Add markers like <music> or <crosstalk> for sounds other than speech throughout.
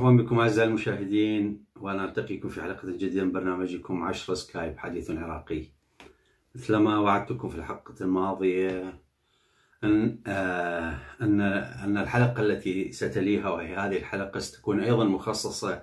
مرحبا بكم اعزائي المشاهدين وانا التقيكم في حلقه جديده من برنامجكم 10 سكايب حديث عراقي مثلما وعدتكم في الحلقه الماضيه ان آه، ان ان الحلقه التي ستليها وهي هذه الحلقه ستكون ايضا مخصصه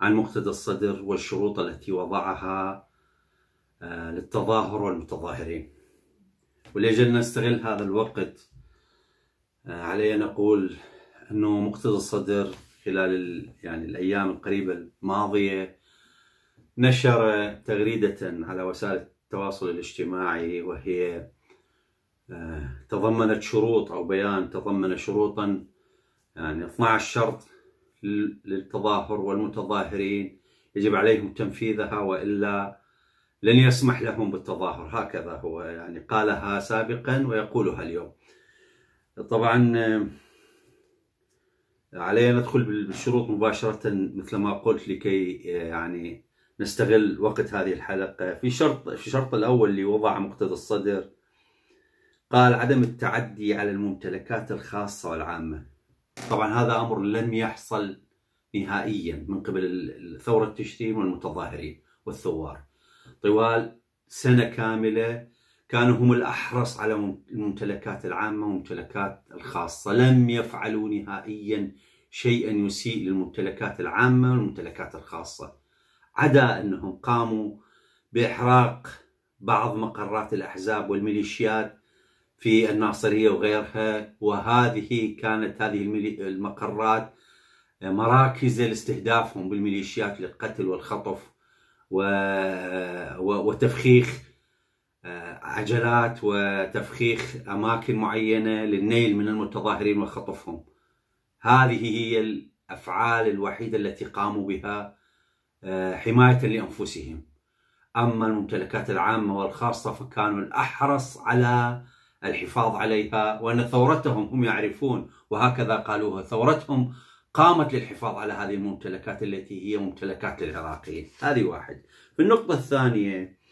عن مقتدى الصدر والشروط التي وضعها آه، للتظاهر والمتظاهرين ولاجل نستغل هذا الوقت آه، علي ان اقول انه مقتدى الصدر خلال يعني الايام القريبه الماضيه نشر تغريده على وسائل التواصل الاجتماعي وهي آه، تضمنت شروط او بيان تضمن شروطا يعني 12 شرط للتظاهر والمتظاهرين يجب عليهم تنفيذها والا لن يسمح لهم بالتظاهر هكذا هو يعني قالها سابقا ويقولها اليوم طبعا آه، علينا ندخل بالشروط مباشرة مثل ما قلت لكي آه، يعني نستغل وقت هذه الحلقة في شرط في الشرط الأول اللي وضع مقتضى الصدر قال عدم التعدي على الممتلكات الخاصة والعامة طبعا هذا أمر لم يحصل نهائيا من قبل ثورة تشرين والمتظاهرين والثوار طوال سنة كاملة كانوا هم الأحرص على الممتلكات العامة والممتلكات الخاصة لم يفعلوا نهائيا شيئا يسيء للممتلكات العامة والممتلكات الخاصة عدا أنهم قاموا بإحراق بعض مقرات الأحزاب والميليشيات في الناصرية وغيرها وهذه كانت هذه المقرات مراكز لاستهدافهم بالميليشيات للقتل والخطف وتفخيخ آه، عجلات وتفخيخ أماكن معينة للنيل من المتظاهرين وخطفهم هذه هي الأفعال الوحيدة التي قاموا بها آه، حماية لأنفسهم أما الممتلكات العامة والخاصة فكانوا الأحرص على الحفاظ عليها وأن ثورتهم هم يعرفون وهكذا قالوها ثورتهم قامت للحفاظ على هذه الممتلكات التي هي ممتلكات العراقيين هذه واحد في النقطة الثانية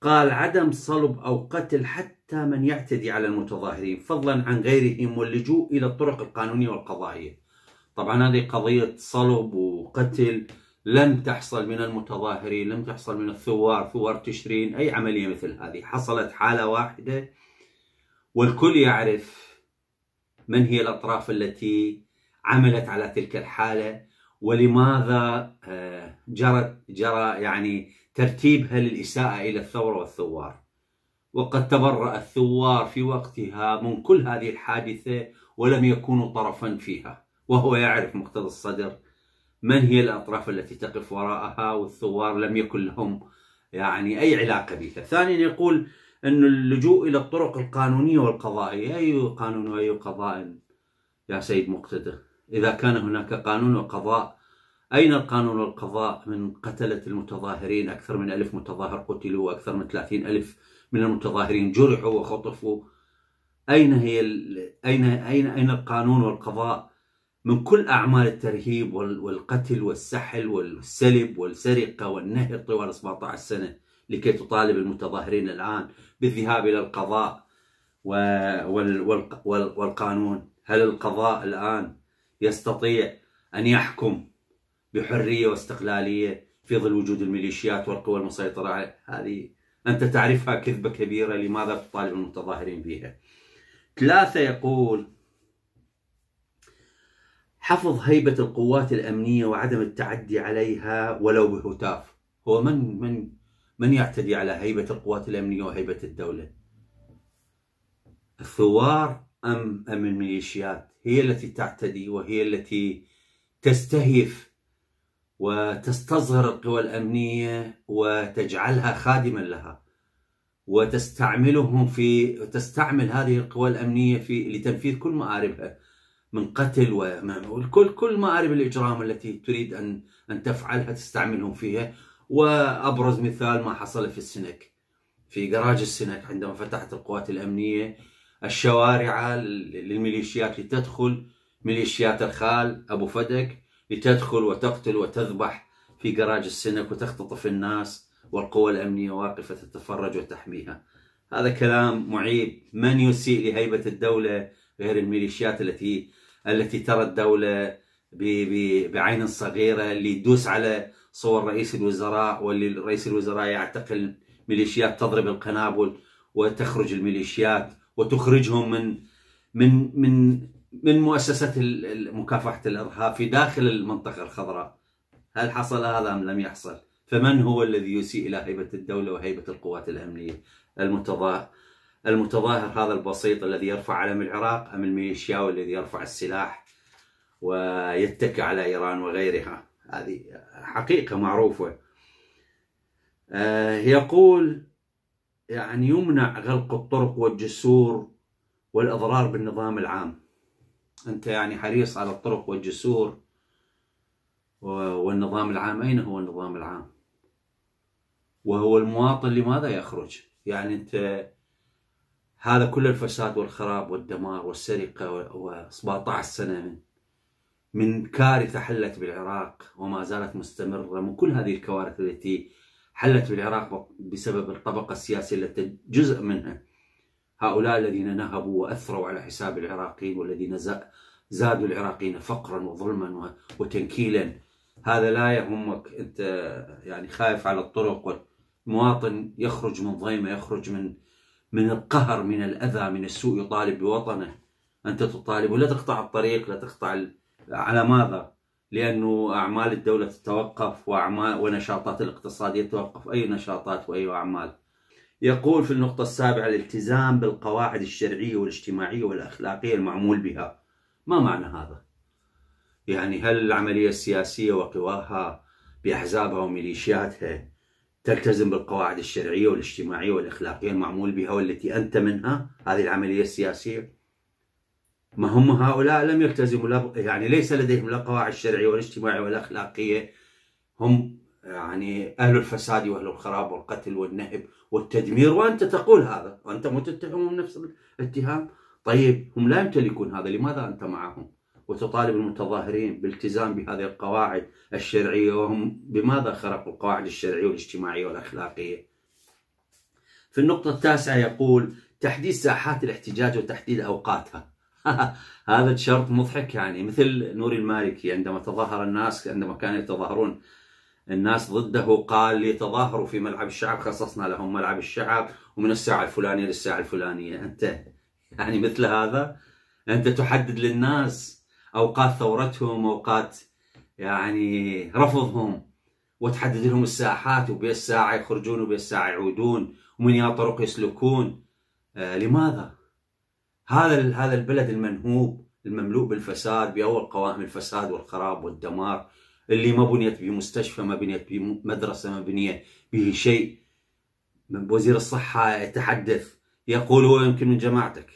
قال عدم صلب أو قتل حتى من يعتدي على المتظاهرين فضلا عن غيرهم واللجوء إلى الطرق القانونية والقضائية طبعا هذه قضية صلب وقتل لم تحصل من المتظاهرين لم تحصل من الثوار ثوار تشرين أي عملية مثل هذه حصلت حالة واحدة والكل يعرف من هي الأطراف التي عملت على تلك الحالة ولماذا آه، جرت جرى يعني ترتيبها للإساءة إلى الثورة والثوار وقد تبرأ الثوار في وقتها من كل هذه الحادثة ولم يكونوا طرفا فيها وهو يعرف مقتضى الصدر من هي الأطراف التي تقف وراءها والثوار لم يكن لهم يعني أي علاقة بها ثانيا يقول أن اللجوء إلى الطرق القانونية والقضائية أي قانون وأي قضاء يا سيد مقتدى إذا كان هناك قانون وقضاء أين القانون والقضاء من قتلة المتظاهرين أكثر من ألف متظاهر قتلوا وأكثر من ثلاثين ألف من المتظاهرين جرحوا وخطفوا أين هي أين أين أين القانون والقضاء من كل أعمال الترهيب والقتل والسحل والسلب والسرقة والنهر طوال 17 سنة لكي تطالب المتظاهرين الآن بالذهاب إلى القضاء والقانون هل القضاء الآن يستطيع أن يحكم بحريه واستقلاليه في ظل وجود الميليشيات والقوى المسيطره هذه انت تعرفها كذبه كبيره لماذا تطالب المتظاهرين بها؟ ثلاثه يقول حفظ هيبه القوات الامنيه وعدم التعدي عليها ولو بهتاف هو من من من يعتدي على هيبه القوات الامنيه وهيبه الدوله؟ الثوار ام ام الميليشيات؟ هي التي تعتدي وهي التي تستهيف وتستصغر القوى الأمنية وتجعلها خادما لها وتستعملهم في تستعمل هذه القوى الأمنية في لتنفيذ كل مآربها من قتل وكل كل مآرب الإجرام التي تريد أن أن تفعلها تستعملهم فيها وأبرز مثال ما حصل في السنك في جراج السنك عندما فتحت القوات الأمنية الشوارع للميليشيات لتدخل ميليشيات الخال أبو فدك لتدخل وتقتل وتذبح في جراج السنك وتختطف الناس والقوى الأمنية واقفة تتفرج وتحميها هذا كلام معيب من يسيء لهيبة الدولة غير الميليشيات التي التي ترى الدولة بعين صغيرة اللي يدوس على صور رئيس الوزراء واللي رئيس الوزراء يعتقل ميليشيات تضرب القنابل وتخرج الميليشيات وتخرجهم من من من من مؤسسة مكافحة الإرهاب في داخل المنطقة الخضراء هل حصل هذا أم لم يحصل فمن هو الذي يسيء إلى هيبة الدولة وهيبة القوات الأمنية المتظاهر المتظاهر هذا البسيط الذي يرفع علم العراق أم الميليشياوي الذي يرفع السلاح ويتكى على إيران وغيرها هذه حقيقة معروفة آه، يقول يعني يمنع غلق الطرق والجسور والإضرار بالنظام العام أنت يعني حريص على الطرق والجسور والنظام العام أين هو النظام العام وهو المواطن لماذا يخرج يعني أنت هذا كل الفساد والخراب والدمار والسرقة و17 سنة من كارثة حلت بالعراق وما زالت مستمرة من كل هذه الكوارث التي حلت بالعراق بسبب الطبقة السياسية التي جزء منها هؤلاء الذين نهبوا وأثروا على حساب العراقيين والذين زادوا العراقيين فقرا وظلما وتنكيلا هذا لا يهمك أنت يعني خايف على الطرق والمواطن يخرج من ضيمة يخرج من من القهر من الأذى من السوء يطالب بوطنه أنت تطالب ولا تقطع الطريق لا تقطع على ماذا لأنه أعمال الدولة تتوقف وأعمال ونشاطات الاقتصادية تتوقف أي نشاطات وأي أعمال يقول في النقطة السابعة الالتزام بالقواعد الشرعية والاجتماعية والأخلاقية المعمول بها ما معنى هذا؟ يعني هل العملية السياسية وقواها بأحزابها وميليشياتها تلتزم بالقواعد الشرعية والاجتماعية والأخلاقية المعمول بها والتي أنت منها هذه العملية السياسية ما هم هؤلاء لم يلتزموا يعني ليس لديهم لا قواعد شرعية والاجتماعية والأخلاقية هم يعني أهل الفساد وأهل الخراب والقتل والنهب والتدمير وأنت تقول هذا وأنت متتهمهم نفس الاتهام طيب هم لا يمتلكون هذا لماذا أنت معهم وتطالب المتظاهرين بالتزام بهذه القواعد الشرعية وهم بماذا خرقوا القواعد الشرعية والاجتماعية والأخلاقية في النقطة التاسعة يقول تحديد ساحات الاحتجاج وتحديد أوقاتها <laughs> هذا الشرط مضحك يعني مثل نور المالكي عندما تظاهر الناس عندما كانوا يتظاهرون الناس ضده قال لي تظاهروا في ملعب الشعب خصصنا لهم ملعب الشعب ومن الساعة الفلانية للساعة الفلانية أنت يعني مثل هذا أنت تحدد للناس أوقات ثورتهم أوقات يعني رفضهم وتحدد لهم الساحات وبي الساعة يخرجون وبي الساعة يعودون ومن يا طرق يسلكون آه لماذا؟ هذا هذا البلد المنهوب المملوء بالفساد بأول قوائم الفساد والخراب والدمار اللي ما بنيت به مستشفى ما بنيت به مدرسة ما بنيت به شيء من وزير الصحة يتحدث يقول هو يمكن من جماعتك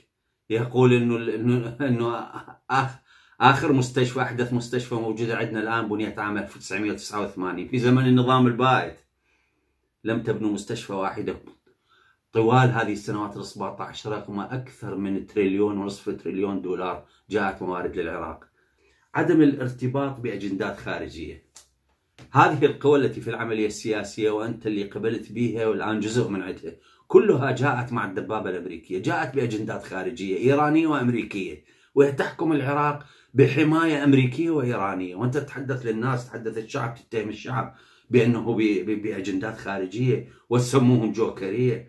يقول انه انه انه اخر مستشفى احدث مستشفى موجوده عندنا الان بنيت عام 1989 في زمن النظام البائد لم تبنوا مستشفى واحده طوال هذه السنوات ال 17 رغم اكثر من تريليون ونصف تريليون دولار جاءت موارد للعراق عدم الارتباط باجندات خارجيه. هذه القوى التي في العمليه السياسيه وانت اللي قبلت بها والان جزء من عدها، كلها جاءت مع الدبابه الامريكيه، جاءت باجندات خارجيه ايرانيه وامريكيه، وهي تحكم العراق بحمايه امريكيه وايرانيه، وانت تتحدث للناس تتحدث الشعب تتهم الشعب بانه باجندات خارجيه وتسموهم جوكريه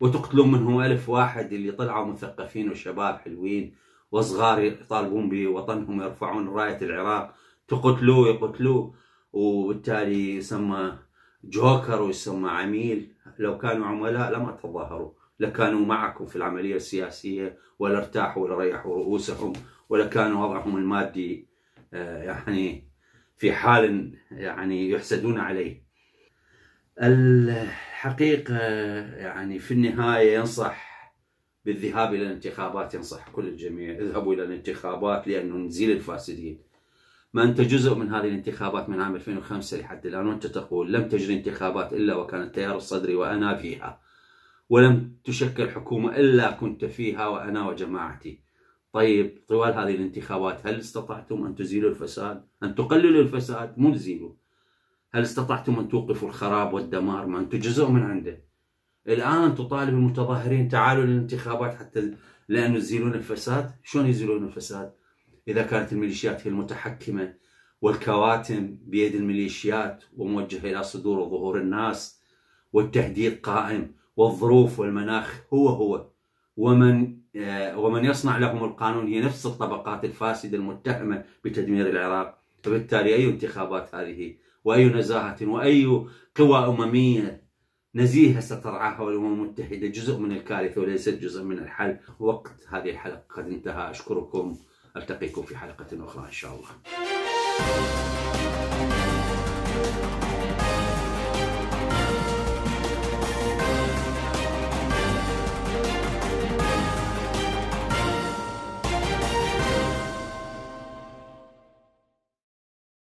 وتقتلون منهم ألف واحد اللي طلعوا مثقفين وشباب حلوين وصغار يطالبون بوطنهم يرفعون راية العراق تقتلوه يقتلوه وبالتالي يسمى جوكر ويسمى عميل لو كانوا عملاء لما تظاهروا لكانوا معكم في العملية السياسية ولا ارتاحوا ولا ريحوا رؤوسهم ولا كانوا وضعهم المادي آه، يعني في حال يعني يحسدون عليه الحقيقة آه، يعني في النهاية ينصح بالذهاب إلى الانتخابات ينصح كل الجميع اذهبوا إلى الانتخابات لأنه نزيل الفاسدين ما أنت جزء من هذه الانتخابات من عام 2005 لحد الآن وأنت تقول لم تجري انتخابات إلا وكان التيار الصدري وأنا فيها ولم تشكل حكومة إلا كنت فيها وأنا وجماعتي طيب طوال هذه الانتخابات هل استطعتم أن تزيلوا الفساد؟ أن تقللوا الفساد؟ مو تزيلوا هل استطعتم أن توقفوا الخراب والدمار؟ ما أنتم جزء من عنده الان تطالب المتظاهرين تعالوا للانتخابات حتى لانه يزيلون الفساد، شلون يزيلون الفساد؟ اذا كانت الميليشيات هي المتحكمه والكواتم بيد الميليشيات وموجهه الى صدور وظهور الناس والتهديد قائم والظروف والمناخ هو هو ومن آه، ومن يصنع لهم القانون هي نفس الطبقات الفاسده المتهمه بتدمير العراق، فبالتالي اي انتخابات هذه واي نزاهه واي قوى امميه نزيه هسه ترعاها الامم المتحده جزء من الكارثه وليست جزء من الحل وقت هذه الحلقه قد انتهى اشكركم التقيكم في حلقه اخرى ان شاء الله